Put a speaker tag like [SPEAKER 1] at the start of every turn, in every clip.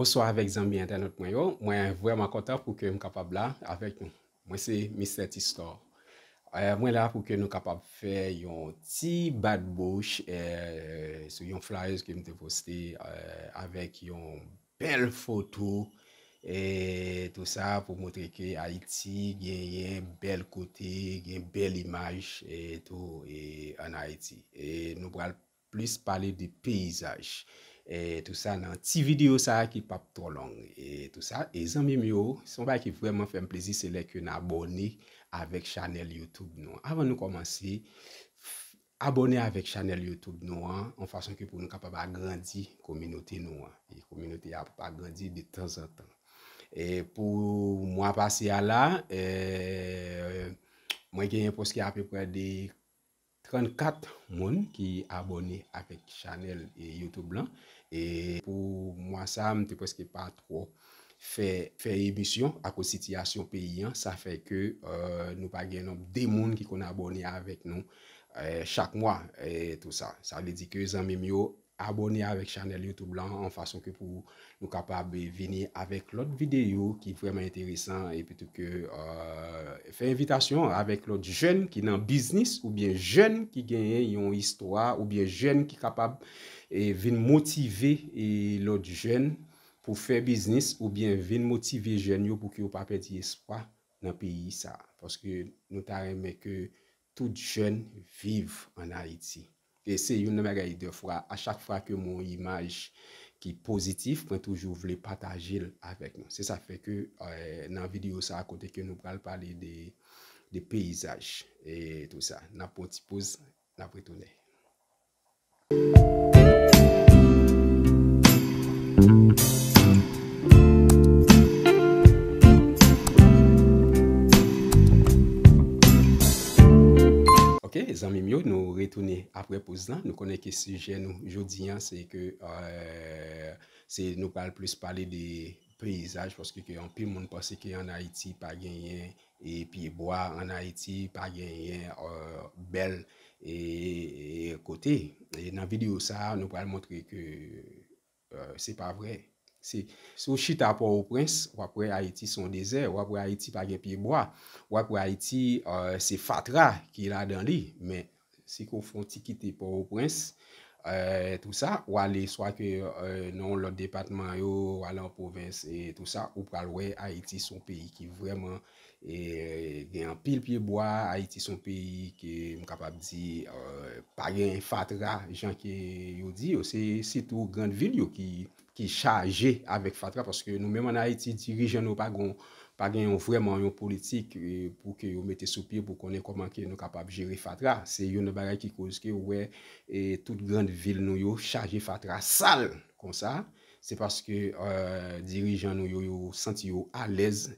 [SPEAKER 1] Bonsoir avèk zambi internet mwen yo. Mwen vwe ma konta pou ke m kapab la avèk mwen se Mr. T-Store. Euh, mwen la pou ke nou kapab fè yon ti bat bouch euh, sou yon flyers ke m te poste euh, avèk yon bel foto et tout sa pou motre ke Haiti gen yon bel kote, gen bel imaj et tout en Haiti. Et nou bral plus pale de paysaj. E tout sa nan ti video sa ki pap to long. E tout sa, e zanmim yo, son bay ki vreman fèm plezi selek yon abone avèk chanel Youtube nou. Avan nou komanse, abone avèk chanel Youtube nou an, an fason ki pou nou kapap agrandi kominoti nou an. E kominoti ap ap agrandi de tansan tan. E pou mwa pase ya la, e, mwen genyen poske apèpè de kominoti, 54 moun ki abonè apèk chanel e Youtube lan. E pou mwa sa, mte pweske pa tro fè ebisyon akou sityasyon peyyan. Sa fè ke euh, nou pa genop de moun ki kon abonè apèk nou euh, chak mwa. E tout sa. Sa lè di ke zanmè myo abone avèk chanel YouTube lan an fason ke pou nou kapab veni avèk lot videyo ki vreman enteresan e pwète ke euh, fè evitasyon avèk lot jen ki nan bisnis ou bien jen ki genyen yon histwa ou bien jen ki kapab ven motive lout jen pou fè bisnis ou bien ven motive jen yo pou ki yo pa pèdi espoa nan piyi sa. Pwòske nou tarèmè ke tout jen viv an Haiti. E se yon nan mè rey de fwa, euh, a chak fwa ke moun imaj ki pozitif, mwen toujou vle patajil avek moun. Se sa feke nan video sa akonte ke nou pral pale de peyizaj. E tou sa, nan pon ti pouz, nan pou toune. Zanmim yo nou retounen apre pou zan, nou konen ke sujen nou. Jodiyan se ke euh, nou pale plus pale de peyizaj. Foske ke an pi moun pase ke an Haiti pa genyen. E pi boye an Haiti pa genyen euh, bel. E, e kote, e nan video sa nou pale montre ke euh, se pa vreye. Se ou chita pou ou prins, wapwè Haiti son dese, wapwè Haiti pa gen pieboa, wapwè Haiti euh, se fatra ki la dan li, men se kon fon tikite pou ou prins, euh, tout sa, wale swa ke euh, non lot depatman yo, wale an province, e tout sa, wapwè Haiti son peyi ki vreman e, gen pil pieboa, Haiti son peyi ki m kapab di pa gen fatra, jan ki yo di yo, se tou grand vil yo ki... ki chaje avèk fatra, paske nou mèman a iti dirijan nou pa gen yon vreman yon politik, pou ke yon mette soupi, pou konen koman ke yon kapab jere fatra. Se yon nou bagay ki kouzke, ouwe, tout grande vil nou yon chaje fatra sal, kon sa, se paske dirijan nou yon yon senti yon alez,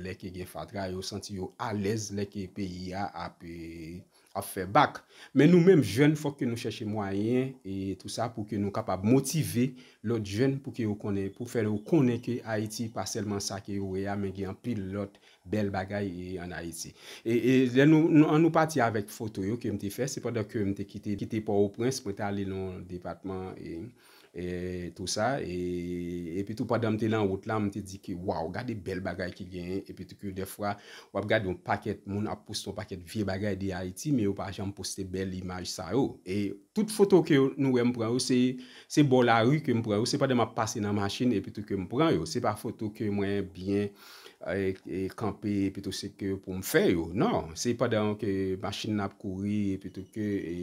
[SPEAKER 1] leke gen fatra, yon senti yon alez, leke pe ya apè. fè bak. Mè nou mèm jwen fòk ki nou chèche mwayen e tout sa pou ki nou kapab motive lòt jwen pou ki yo konè, pou fèl yo konè ki Haiti pa selman sa ki yo yame e gen pil lòt bel bagay an Haiti. E, e, e an nou pati avèk foto yo ke mte fè, sepwa da ke mte kite po ou prins mwen talè nan depatman e, e tout sa. E petou pa da mte lan wot la mte di ki, waw, gade bel bagay ki gen e petou ke defwa wap gade un paket, moun ap post un paket vie bagay di Haiti, me ou pa jèm poste bel imaj sa yo. E tout foto ke yo nou wè mpran yo, se bol la ru ke mpran yo, sepwa da mwa pase nan machin e petou ke mpran yo, sepa foto ke yo mwen biyen E, e kampe e pi tout seke pou m fè yo. Non, se pa dan ke masin nap kouri e pi tout ke e...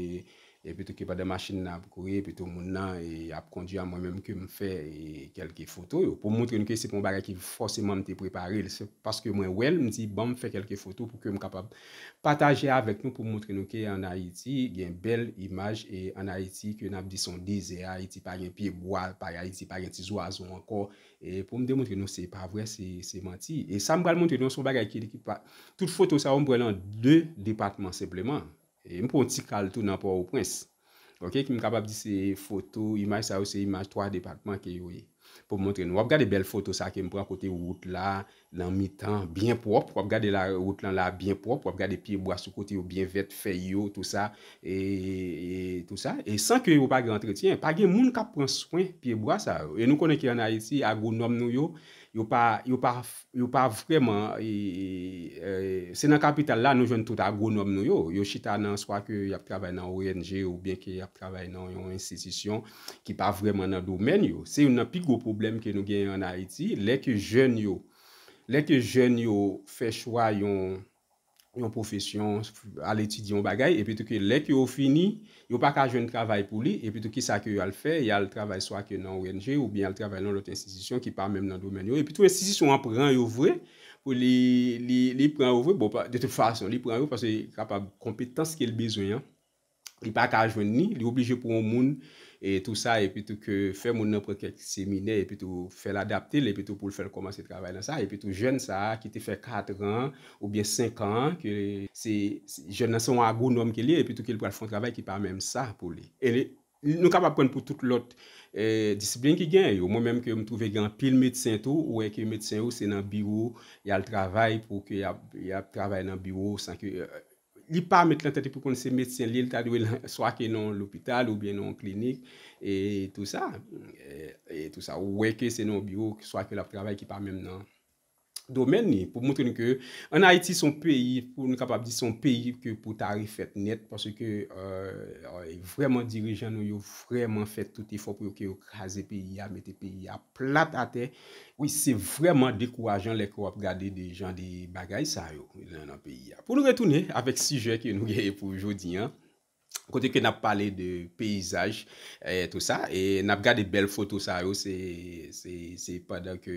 [SPEAKER 1] e pwetou ke pa de machin nan ap kouye, pwetou moun nan ap kondi an mwen menm ke mwen fe, e kelke foto yo, pou mwontre nou ke se pon bagay ki forseman mte preparil, se paske mwen wel mdi, bom, fe kelke foto pou ke m kapab pataje avèk nou, pou mwontre nou ke an Haiti, gen bel imaj, e an Haiti ke nan ap di son dese, Haiti par yon piye boal, par Haiti par yon ti zoazon anko, e pou mde mwontre nou se pa vwè se manti, e sa mwal mwontre nou se pon bagay ki, tout foto sa mwen prelan de depatman sepleman, E mpon ti kal tou nan pou a ou prens. Ok, ki m kapap di se foto, imaj sa ou se imaj, 3 departman ki yo e pou mwontre nou. Wap gade bel foto sa ki mpon akote wout la, nan mi tan, byen prop, wap gade la, wot lan la, byen prop, wap gade piye boya sou kote yo, byen vet, feyo, tout sa, e, tout sa, e san ke yo pa gen entretien, pa gen moun ka pren soin, piye boya sa, e nou konen ki an Haiti, a go nom nou yo, yo pa, yo pa, yo pa vreman, e, e, se nan kapital la, nou jen tout a go nom nou yo, yo chita nan, swa ke yap travay nan ONG, ou ben ke yap travay nan yon institisyon, ki pa vreman nan domen yo, se yon nan pi go problem ke nou Lèk gen yo fè chwa yon profesyon al etid yon bagay, epi tout ki lèk yo fini, yo pa ka jwen travay pou li, epi tout ki sa ki yo al fè, yal travay swa ki nan ONG, ou bi al travay nan lote institisyon ki pa mèm nan domen yo. Epi tout, institisyon apren yo vwe, pou li pren yo vwe, bon, de tout fason, li pren yo parce yon ka pa kompetans ki el bezoyan, li pa ka jwen ni, li oblije pou yon moun, E tout sa, e pwitou ke fè moun nan prekèk seminè, e pwitou fè l'adaptil, e pwitou pou l'fè l'komanse travay nan sa, e pwitou jèn sa, ki te fè 4 an, ou bie 5 an, ki jèn nan son agou nom ke li, e pwitou ke l pou al fòn travay ki pa mèm sa pou li. E lè, nou kapap konn pou tout l'ot disiplin ki gen yo, mwen mèm ke m touve gen pil medsyen tou, ou e ke medsyen yo se nan biwo, yal travay pou ke yal travay nan biwo san ki... li pa met lan tati pou kon se metsyen li l tadwe swa ke nan lopital ou bien nan klinik e tout sa ou weke se nan biou swa ke la travay ki pa men nan Domeni pou mounteni ke an Haiti son peyi pou nou kapab di son peyi ke pou tari fèt net. Paswe ke euh, euh, vreman dirijan nou yo vreman fèt tout e fok yo ke yo kaze peyi ya, mette peyi ya plat a te. Ou se vreman dekouajan lèk wap gade de jan de bagay sa yo nan peyi ya. Pou nou retounen avèk si jèk yo nou gèyè pou jodi an. Kote ke nap pale de peyizaj, eh, tout sa, e nap gade bel foto sa yo, se padan ke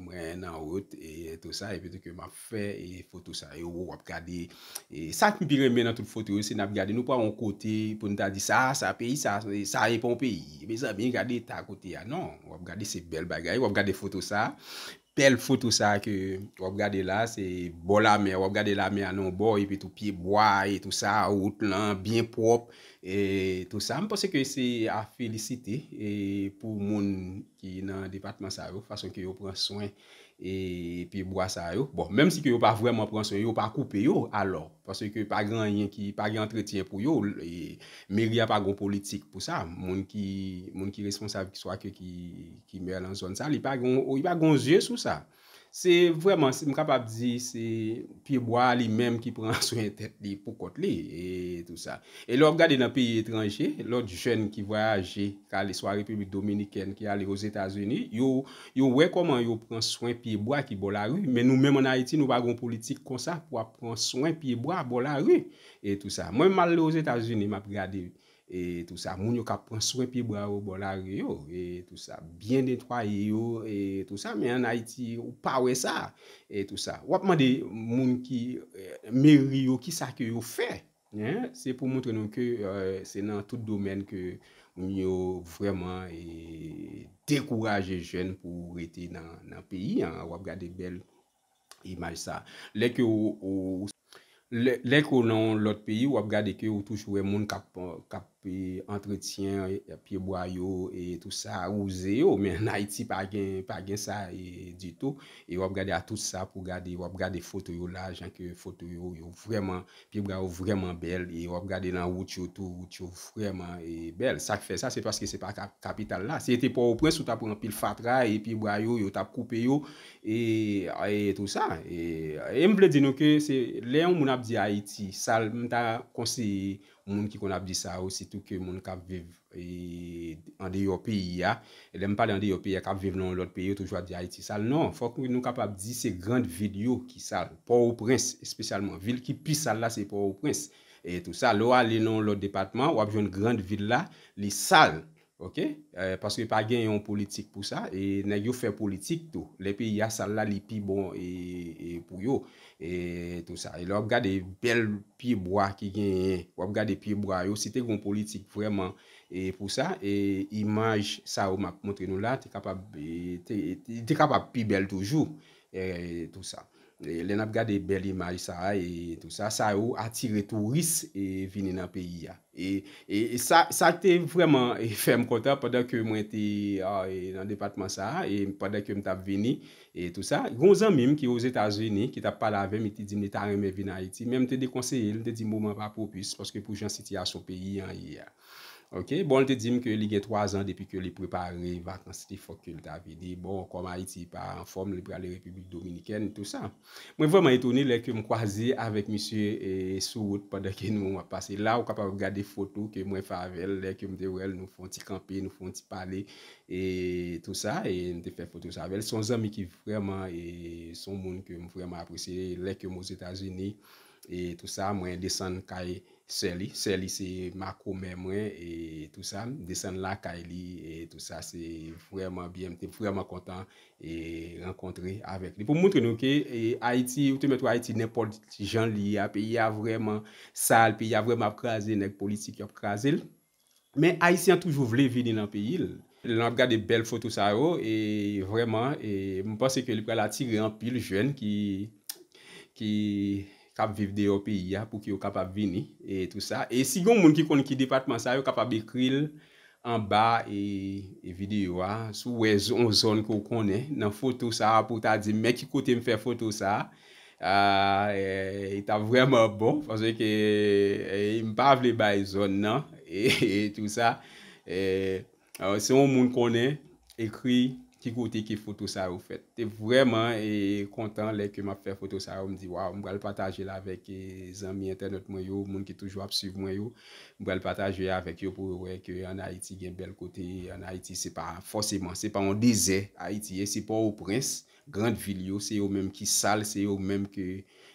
[SPEAKER 1] mwen nan wot, e tout sa, e pwede ke ma fe e foto sa yo, wap gade, e sa ki mi pi reme nan tout foto yo, se nap gade nou pa yon kote, pou nou ta di sa, sa peyi, sa, sa yon e pa yon peyi, me zan mi gade ta kote ya, non, wap gade se bel bagay, wap gade foto sa, tel fo tout sa ke wap gade la, se bo la me, wap gade la me anon bo, epi tout pi boi, e tout sa, out lan, bien prop, e tout sa, mpose ke se a felicite, e pou moun ki nan departement sa yo, fason ki yo pran soin, E, e pi bo a sa yo Bon, menm si ki yo pa vwèman pransyon Yo pa koupe yo, alò Pasè ki yo pa gen yon ki pa gen entretien pou yo e, Meri a pa gen politik pou sa Moun ki responsav Ki swa ki mer lan zon sa Li pa gen zye sou sa Se vreman, se m kapap di, se piyeboa li menm ki pran soyen tet li pou kot li, e tout sa. E lor gade nan piye etranje, lor di jen ki voyaje ka le swarepibik dominiken ki ale yo Zeta Zeni, yo wekoman yo pran soyen piyeboa ki bol la ru, men nou menm anayeti nou bagon politik konsa pou ap pran soyen piyeboa bol la ru, e tout sa. Mwen mal le yo Zeta Zeni, map gade li. Et tout sa, moun yo kap pronswen pi bravo Bolag yo, et e tout sa Bien detwaye yo, et tout sa Men an Haiti, ou pawe sa Et tout sa, wapman de moun ki e, Meri yo, ki sa ke yo fe Se pou montre nou ke e, Se nan tout domen ke Moun yo vreman Dekouraje jen Pou rete nan peyi Wap gade bel imaj sa Lek yo Lek yo nan lot peyi Wap gade ke ou toujwe moun kap pi entretien, pi boyo, et tout sa, ouze yo, men Haiti pa gen sa, et du tout, et wap gade a tout sa, pou gade, wap gade foto yo la, jank yo foto yo, yo vreman, pi wap gade yo vreman bel, et wap gade lan wout yo tou, wout yo vreman e, bel, sa ki fè sa, se paske se pa kapital la, se ete pou ou prens, ou tapon an pil fatra, e pi boyo, yo tap koupe yo, et e tout sa, et e m vle di nou ke, se le yon moun ap di Haiti, sal m ta konseye, Moun ki kon ap di sa ou, sitou ke moun kap viv e, an de yo peyi ya. Elèm pa di an de yo peyi ya kap viv nan lòt peyi yo toujwa di Haiti sal. Non, fòk moun nou kap ap di se grand vide yo ki sal. Po ou prens, espesyalman. Vil ki pi sal la se po ou prens. E tout sa, lò a li nan lòt departman, wap joun grand vide la, li sal. Ok? E, paske pa gen yon politik pou sa. E nè yon fè politik tou. Le peyi ya sal la li pi bon e, pou yo. e tout sa, e lò ap gade bel pi bwa ki gen, w ap gade pi bwa, yo si te kon politik vreman e pou sa, e imaj sa ou ma montre nou la, te kapab te kapab pi bel toujou, e tout sa E, le nap gade bel imaj sa e tout sa, sa yo atire touris e, vini nan peyi ya. E, e sa te vreman fèm konta padak yo mwen te nan departman sa e padak yo mtap vini e tout sa. Gonzan mim ki yo zétaz vini, ki tap pale avem, iti di mne ta reme vina iti, mèm te dekonseye, mte di mouman pa propus, paske pou jan siti a sou peyi ya. Bon, l te dim ke li gen 3 an depi ke li prepari vakansi ti fokul ta vede. Bon, koma iti pa an form libra le Republik Dominiken, tout sa. Mwen ve man etouni lèk ke m kwa zi avèk misye sou wot padèkè nou m wapase. La, w kapa v gade fotou ke mwen fave lèk ke m de wèl nou foun ti kampe, nou foun ti pale. Et tout sa, et m te fè fotou savel. Son zami ki vreman, et eh, son moun ke m vreman aprese lèk ke m ouz Etats-Unis. Et tout sa, mwen desen kaye. Sè li, sè li se makou mè mwen e tout sa, desen lakay li e tout sa, se vreman biemte, vreman kontan e renkontre avèk. Pou moutre nou ke, e, Aiti, ou te metou Aiti nepot jan li ya, pe ya vreman sal, pe ya vreman apkaze nek politik apkaze l. Men Aitian toujou vle vini nan pe il. Lan apkade bel fotou sa yo oh, e vreman, e mpase ke li pre la tigre an pil jwen ki ki ap viv de yo piya pou ki yo kap ap vini etou sa. E si yon moun ki konen ki depatman sa, yo kap ap ekril an ba e, e video sou we zon zon konen nan foto sa pou ta di mek ki kote m fè foto sa e, e ta vreman bon fwazwe ke e, m pa avle ba e zon nan etou sa se yon moun konen, ekri ki kote ki foto sa ou fet. Te vwèman e kontan lè ke m ap fè foto sa ou, m di waw, m wèl pataje lè avèk e, zanmi internet mwen yo, moun ki toujwa psuiv mwen yo, m wèl pataje lè avèk yo pou wèk yon Haiti gen bel kote, yon Haiti se pa, fosèman se pa, m dèzè Haiti, e, se pa ou prins, grand vil yo, se yo mèm ki sal, se yo mèm ki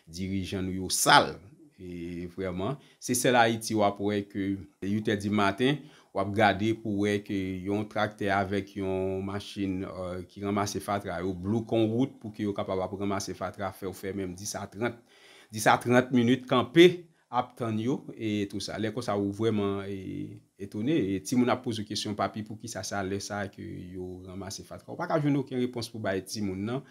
[SPEAKER 1] dirijan yo sal, e, vwèman, se sel Haiti wap wèk, yon te di maten, pou ap gade pou wey ki yon trakte avèk yon machin euh, ki ramase fatra yo blou kon wout pou ki yo kap ap ap ramase fatra fe ou fe mèm 10 a 30 minute kampe ap tan yo. Et tout sa, lè kon sa ou vwèman e, etone, et ti moun ap pose kèsyon papi pou ki sa sa lè sa ki yo ramase fatra. Ou pa kap jouni okyen repons pou baye ti moun nan.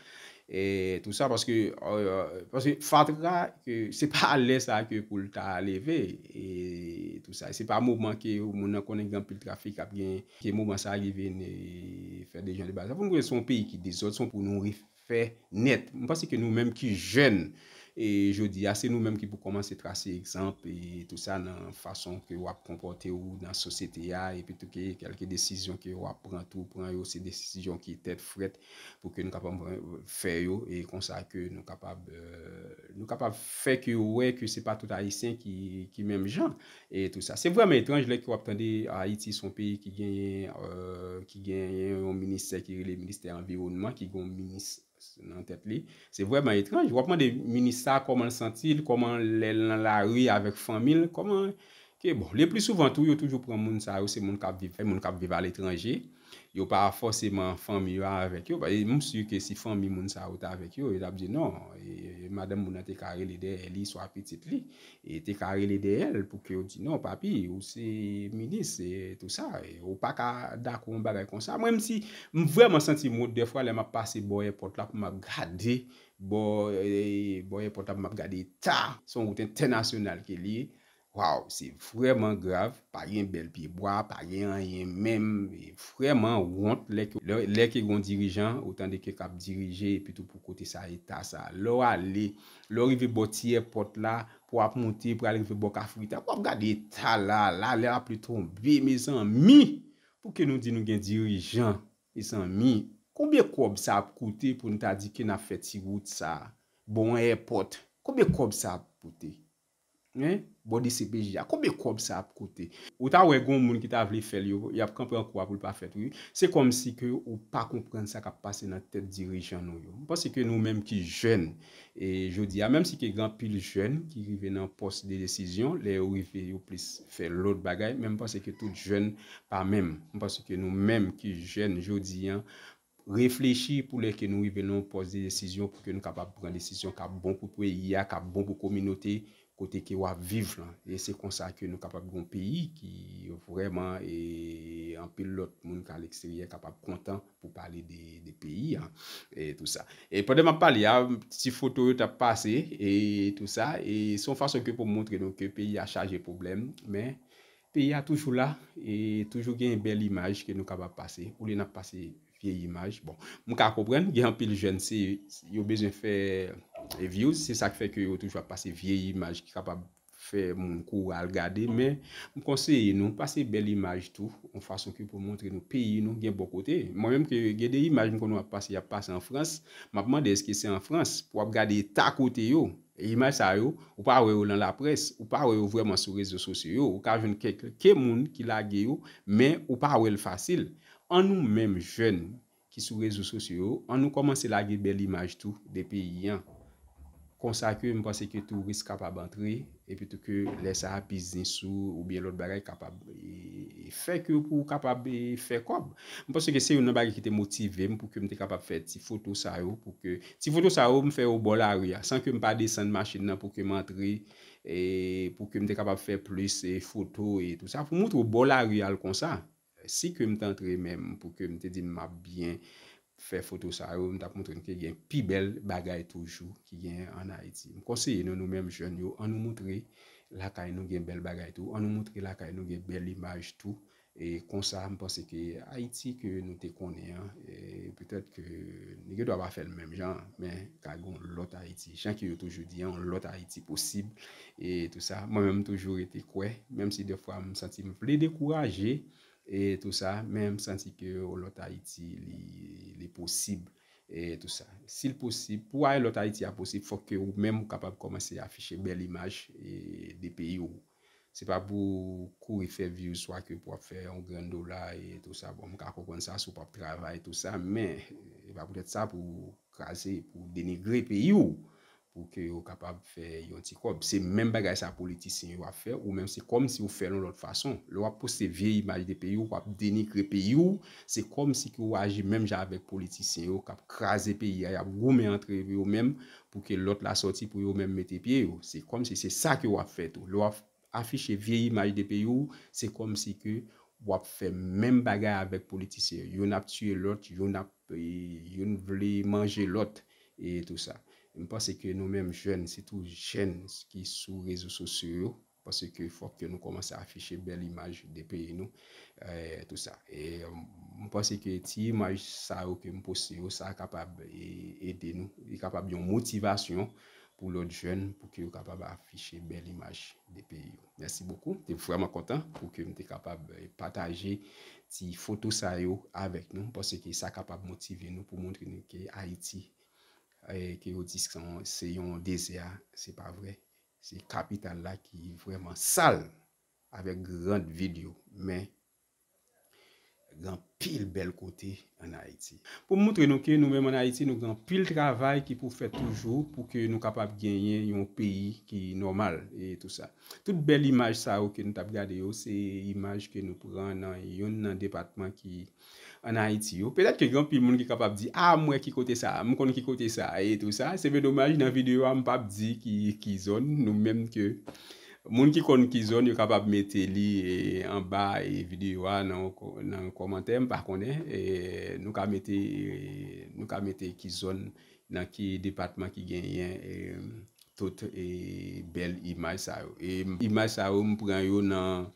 [SPEAKER 1] Et tout sa, parce que, euh, euh, parce que fatra, c'est pas lè sa que pou l'ta lèvé, et tout sa, c'est pas moubman ki, mou nan konen granpil trafik ap gen, ki moubman sa lèvé ne fè de jen de base. Fou mwen son pi ki desot son pou nou rif fè net, mwen pas se ke nou mèm ki jen. E jodi, a se nou menm ki pou komanse trase exemple E tout sa nan fason ki wap kompote ou nan sosete ya E pi tout ke, kelke desisyon ki wap pran tou Pran yo se desisyon ki tet fret Pou ke nou kapab fè yo E konsa ke nou kapab euh, Nou kapab fè ke wè Ke se pa tout Haitien ki menm jan E tout sa, se vwèm etranj le ki wap tande A Haiti son peyi ki genye euh, Ki genye yon minister Ki genye le minister environnement Ki genye yon minister nan tet li. Se vweman etranj, wapman de mini sa, koman san til, koman la ri avek famil, koman, ke bon, le pli souvantou yo toujou pran moun sa ou se moun kap vive, moun kap vive al etranjè. yo pa forceman fan mi yo avèk yo, moun si fan mi moun sa outa avèk yo, yo dap di nou, madèm moun a te kare lèdè, elè yi swa piti tli, te kare lèdè el pou ki yo di nou papi, ou se minis, ou pa ka dakou mbaga yi konsa, mwen si mwen vwè mwen senti moun, defwa lè mwen pase boye potlap mwen gade, boye potlap mwen gade ta, son wote internasyonal ke liye, Waw, se vreman grav, pa yon bel pi bo ap, pa yon yon mem, e vreman wont leke yon dirijan, otan de ke kap dirije, e petou pou kote sa etat sa. Lo a li, lo rive boti epote la, pou ap monte, pou alive bok afritan, pou ap gade etat la, la le ap li ton be, me san mi, pou ke nou di nou gen dirijan, me san mi, koube koube sa ap kote pou nou ta di ke na feti wout sa, bon epote, koube koube sa ap kote? Bodi sepe jya, koube koube sa ap kote Ou ta wegon moun ki ta avli fel yo Yap kampren kou ap ou pa fet non, yo Se kom ah, si ke ou pa komprende sa Kap pase nan tet dirijan nou yo Mpase ke nou menm ki jen E jodi ya, menm si ke gampil jen Ki riven nan pos de desisyon Le ou rife yo plis fel lout bagay Menm pas se ke tout jen pa menm Mpase ke nou menm ki jen jodi Reflechi pou le ke nou riven nan pos de desisyon Pou ke nou kapap pran desisyon Kap bon pou kwe ya Kap bon pou kominote Mpase ke nou menm kote ki wap viv lan. E se konsa ke nou kapap goun peyi ki vwèman e anpil lot moun ka l'eksteryen kapap kontan pou pali de peyi. E tout sa. E pwede m ap pali, si fotoroute ap pase, son fason ke pou montre nou ke peyi a chaje problem. Men, peyi a toujou la e toujou gen bel imaj ke nou kapap pase. Ou li nan pase peyi. Mwen ka kompren, gen apil jen se, yo bezon fe viyo, se sa ki fe ki yo toujwa pase vieye imaj ki ka pa fe mwen kou al gade. Men mwen konseye nou, pase bel imaj tou, mwen fason ki pou montre nou peyi nou, gen bokote. Mwen jen ke ge de imaj mwen kon wap pase, ya pase an Frans, mwen apman de eske se an Frans, pou wap gade ta kote yo, imaj sa yo, ou pa wè yo lan la pres, ou pa wè yo vwèman sou rezo sosye yo. Ou ka jen ke moun ki la ge yo, men ou pa wè yo l fasil. An nou menm jen, ki sou rezo sosyo, an nou komanse lage bel imaj tou, depi yon. Konsa ke mwen panse ke tou risk kapab antre, epi tout ke lesa apiz nisou, ou bien lout bagay kapab, e, e fek yo pou kapab e fek kom. Mwen panse ke se yon nan bagay ki te motivem pou ke mwen te kapab fet ti foto sa yo, pou ke ti foto sa yo mwen fe yo bol a riyal, san ke mwen pa desen machin nan pou ke mwen antre, e, pou ke mwen te kapab fet plus e, foto et tout sa, pou mwen trou bol a riyal konsa. Si ke m tentre mèm pou ke m te di m ap byen fè foto sa rou, m tap moutre nke gen pi bel bagay toujou ki gen an Haiti. M konseye nou nou mèm joun yo an nou moutre lakay nou gen bel bagay tou, an nou moutre lakay nou gen bel imaj tou. E konsa m pense ke Haiti ke nou te konè an, e pwetèt ke nige dwa ba fè l mèm jan, mè kagoun lot Haiti. Jan ki yo toujou di an, lot Haiti posib. E tout sa, mèm m toujou ete kwe, mèm si defwa m sati m plè de kourajè. Et tout sa, men m sensi ke ou lota iti li posib. Et tout sa, si l posib, pou ae lota iti a posib, fok ke ou men m kapap komanse afishe bel imaj e, de pe yon. Se pa pou kou efev yon, swa ke pou ap fe yon grandola et tout sa, bon m ka kou kon sa sou pap travay et tout sa, men, e pa pou det sa pou krasi, pou denigre pe yon. Ou ke yo kapab fè yon tikob. Se men bagay sa politisyen yo ap fè ou men se kom si yo fè loun lout fason. Lout ap poste vie yi maj de pe yo, wap deni krepe yo. Se kom si yo waji men javek politisyen yo, kap kraze pe yo, yap gome antre yo men pou ke lout la soti pou yo men mette pie yo. Se kom si se sa ke wap fè tou. Lout ap afiche vie yi maj de pe yo, se kom si yo wap fè men bagay avèk politisyen yo. Yon ap tue lout, yon ap eh, yon vle manje lout etou sa. Mpase ke nou menm jen, se tou jen ki sou rezo sosyo, pase ke fok ke nou komanse afiche bel imaj de peye nou, tout sa. E mpase ke ti imaj sa yo ke mpose yo, sa kapab ede nou, e kapab yon motivasyon pou lout jen pou ke yo kapab afiche bel imaj de peye yo. Mersi boku, te fwama kontan pou ke mte kapab pataje ti foto sa yo avek nou, pase ke sa kapab motive nou pou montre nou ke a iti Eh, ki otis se yon dese a, se pa vre, se kapitan la ki vreman sal avèk grand video, men, gen pil bel kote an Haiti. Po moutre nou ke nou men an Haiti, nou gen pil travay ki pou fè toujou, pou ke nou kapap genye yon peyi ki normal, etou sa. Tout bel imaj sa ou ke nou tap gade oh, yo, se imaj ke nou pran yon nan departman ki... An Haïti yo. Pelep ke yon pi moun ki kapap di. A mwen ki kote sa. Mwen kon ki kote sa. E tout sa. Se ve domaj nan videyo a mwen pap di ki zon. Nou menm ke. Moun ki kon ki zon. Yo kapap mete li. An eh, ba videyo a ah, nan komantem. Par konde. Nou ka mete. Eh, nou ka mete ki zon. Nan ki departman ki genyen. Eh, Tote bel imaj sa yo. E imaj sa yo mwen pren yo nan.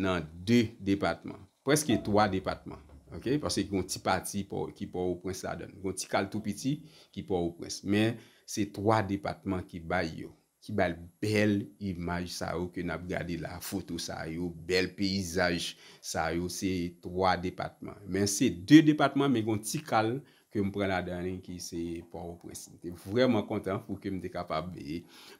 [SPEAKER 1] Nan de departman. Preske 3 departman. Ok, parce yon ti pati ki pou ou prens la dan, yon ti kal tou piti ki pou ou prens. Men se 3 departman ki bay yo, ki bay bel imaj sa yo ke nap gade la foto sa yo, bel peyzaj sa yo, se 3 departman. Men se 2 departman men yon ti kal ke mpren la dan yon ki se pou ou prens. Te vreman kontan pou ke mte kapab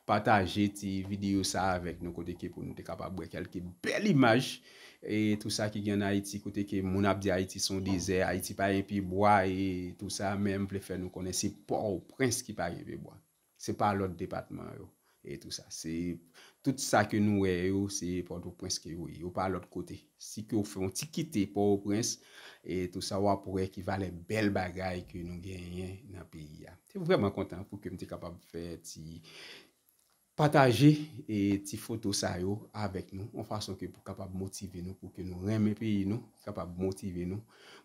[SPEAKER 1] pataje ti video sa avek nou kote ke pou mte kapab wè kelke bel imaj. E tout sa ki gen Aiti kote ke moun ap di Aiti son dese, Aiti pa yon pi boye, tout sa menm plefe nou kone, se por ou prins ki pa yon pi boye. Se pa lout depatman yo, et tout sa. Se tout sa ke nou e yo, se por ou prins ki yo, yo pa lout kote. Si ke ou fè, on ti kite por ou prins, et tout sa wapore ki va le bel bagay ke nou genyen nan pi ya. Te vèman kontan pou ke mte kapab fè ti... pataje e ti foto sa yo avek nou, an fason ke pou kapab motive nou, pou ke nou reme peyi nou, kapab motive nou,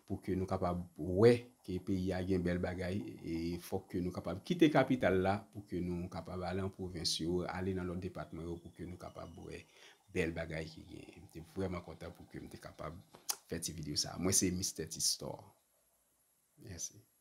[SPEAKER 1] pou ke nou kapab wey, ke peyi a gen bel bagay, e fok ke nou kapab kite kapital la, pou ke nou kapab ale an provensyo, ale nan lon departman yo, pou ke nou kapab wey, bel bagay ki gen, mte vreman konta pou ke mte kapab fe ti video sa, mwen se Mr. T-Store, yese.